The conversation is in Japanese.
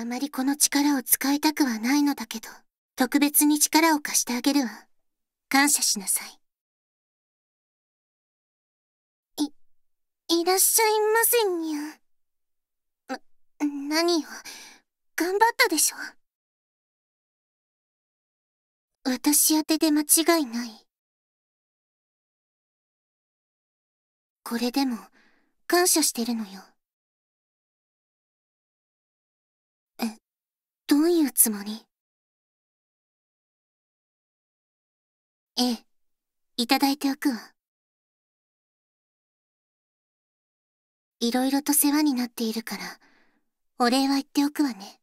あまりこの力を使いたくはないのだけど、特別に力を貸してあげるわ。感謝しなさい。い、いらっしゃいませにゃ。な、何よ。頑張ったでしょ。私宛てで間違いない。これでも、感謝してるのよ。どういうつもりええ、いただいておくわ。いろいろと世話になっているから、お礼は言っておくわね。